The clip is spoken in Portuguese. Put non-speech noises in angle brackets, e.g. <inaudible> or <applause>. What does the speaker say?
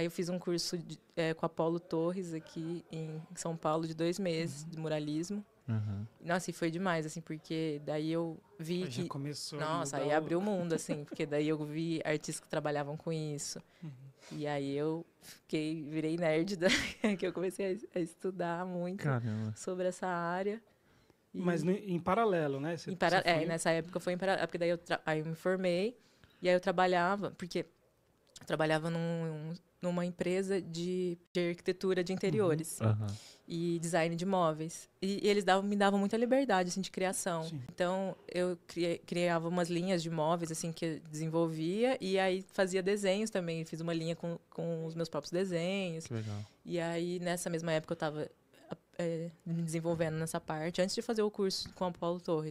Aí eu fiz um curso de, é, com a Paulo Torres aqui em São Paulo de dois meses uhum. de muralismo. Uhum. Nossa, e foi demais, assim, porque daí eu vi Mas que. começou. Nossa, aí abriu o mundo, <laughs> assim, porque daí eu vi artistas que trabalhavam com isso. Uhum. E aí eu fiquei, virei nerd, da, <laughs> que eu comecei a, a estudar muito Caramba. sobre essa área. E... Mas no, em paralelo, né? em para... É, foi... É, nessa época foi em paralelo, é, porque daí eu, tra... aí eu me formei e aí eu trabalhava, porque eu trabalhava num uma empresa de, de arquitetura de interiores uhum. Uhum. e design de móveis. E, e, eles davam, me davam muita liberdade assim, de criação. Sim. Então, eu criava umas linhas de móveis assim, que eu desenvolvia e aí fazia desenhos também. Fiz uma linha com, com os meus próprios desenhos. Que legal. E aí, nessa mesma época, eu estava é, eh, me desenvolvendo nessa parte, antes de fazer o curso com a Paulo Torres.